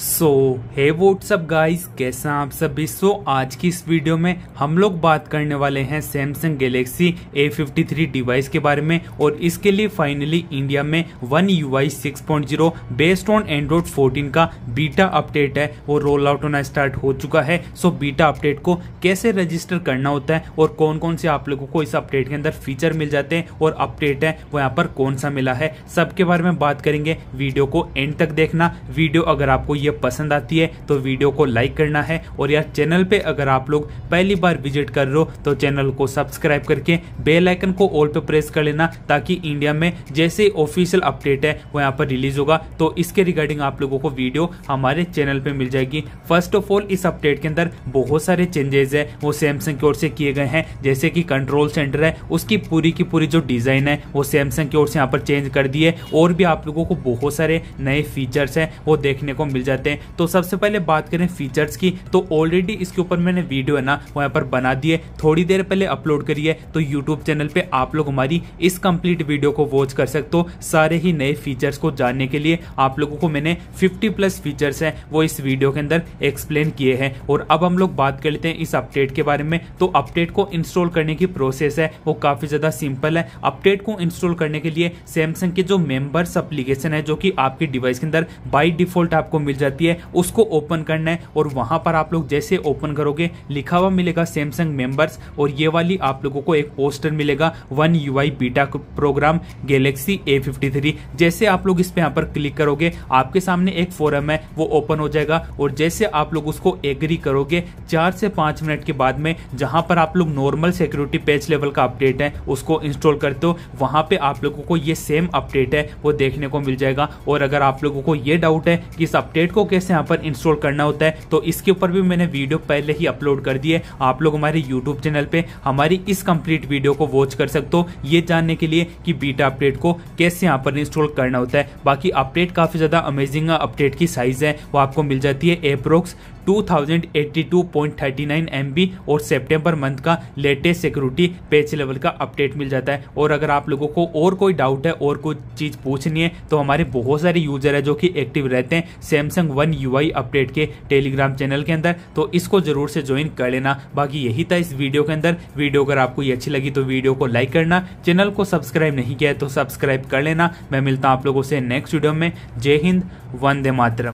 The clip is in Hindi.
सो है व्हाट्सअप गाइस कैसा आप सभी सो so, आज की इस वीडियो में हम लोग बात करने वाले हैं सैमसंग गैलेक्सी A53 डिवाइस के बारे में और इसके लिए फाइनली इंडिया में One U I six point zero based on Android 14 का बीटा अपडेट है वो रोल आउट होना स्टार्ट हो चुका है सो so, बीटा अपडेट को कैसे रजिस्टर करना होता है और कौन कौन से आप लोगों को इस अपडेट के अंदर फीचर मिल जाते हैं और अपडेट है वो यहाँ पर कौन सा मिला है सबके बारे में बात करेंगे वीडियो को एंड तक देखना वीडियो अगर आपको वीडियो पसंद आती है तो वीडियो को लाइक करना है और यार चैनल पे अगर आप लोग पहली बार विजिट कर रहे हो तो चैनल को सब्सक्राइब करके बेल आइकन को ऑल पे प्रेस कर लेना ताकि इंडिया में जैसे ऑफिशियल अपडेट है वो यहाँ पर रिलीज होगा तो इसके रिगार्डिंग आप लोगों को वीडियो हमारे चैनल पर मिल जाएगी फर्स्ट ऑफ ऑल इस अपडेट के अंदर बहुत सारे चेंजेस है वो सैमसंग की ओर से किए गए हैं जैसे कि कंट्रोल सेंटर है उसकी पूरी की पूरी जो डिज़ाइन है वो सैमसंग की ओर से यहाँ पर चेंज कर दिए और भी आप लोगों को बहुत सारे नए फीचर्स हैं वो देखने को मिल जाए जाते हैं तो सबसे पहले बात करें फीचर्स की तो ऑलरेडी इसके ऊपर मैंने वीडियो है ना वहाँ पर बना दिए थोड़ी देर पहले अपलोड करिए तो यूट्यूब चैनल पर आप लोग हमारी इस कंप्लीट वीडियो को वॉच कर सकते हो सारे ही नए फीचर्स को जानने के लिए आप लोगों को मैंने फिफ्टी प्लस फीचर्स हैं वो इस वीडियो के अंदर एक्सप्लेन किए हैं और अब हम लोग बात कर लेते हैं इस अपडेट के बारे में तो अपडेट को इंस्टॉल करने की प्रोसेस है वो काफ़ी ज़्यादा सिंपल है अपडेट को इंस्टॉल करने के लिए सैमसंग के जो मेम्बर्स अप्लीकेशन है जो कि आपके डिवाइस के अंदर बाई डिफॉल्ट आपको मिल जाती है उसको ओपन करना है और वहां पर आप लोग जैसे ओपन करोगे लिखा हुआ मिलेगा सैमसंग मेंबर्स और ये वाली आप लोगों को एक पोस्टर मिलेगा One U I beta program Galaxy A fifty three जैसे आप लोग इस पे यहाँ पर क्लिक करोगे आपके सामने एक फोरम है वो ओपन हो जाएगा और जैसे आप लोग उसको एग्री करोगे चार से पांच मिनट के बाद में जहां पर आप लोग नॉर्मल सिक्योरिटी पेज लेवल का अपडेट है उसको इंस्टॉल करते हो वहां पे आप लोगों को ये सेम अपडेट है वो देखने को मिल जाएगा और अगर आप लोगों को ये डाउट है कि इस अपडेट को कैसे यहाँ पर इंस्टॉल करना होता है तो इसके ऊपर भी मैंने वीडियो पहले ही अपलोड कर दी है आप लोग हमारे यूट्यूब चैनल पे हमारी इस कंप्लीट वीडियो को वॉच कर सकते हो ये जानने के लिए कि बीटा अपडेट को कैसे यहाँ पर इंस्टॉल करना होता है बाकी अपडेट काफी ज्यादा अमेजिंग अपडेट की साइज है वो आपको मिल जाती है एप्रोक्स 2082.39 MB और सितंबर मंथ का लेटेस्ट सिक्योरिटी पेच लेवल का अपडेट मिल जाता है और अगर आप लोगों को और कोई डाउट है और कोई चीज़ पूछनी है तो हमारे बहुत सारे यूजर है जो कि एक्टिव रहते हैं Samsung Samsung one UI update के टेलीग्राम चैनल के अंदर तो इसको जरूर से ज्वाइन कर लेना बाकी यही था इस वीडियो के अंदर वीडियो अगर आपको ये अच्छी लगी तो वीडियो को लाइक करना चैनल को सब्सक्राइब नहीं किया है तो सब्सक्राइब कर लेना मैं मिलता हूँ आप लोगों से नेक्स्ट वीडियो में जय हिंद वंदे मातरम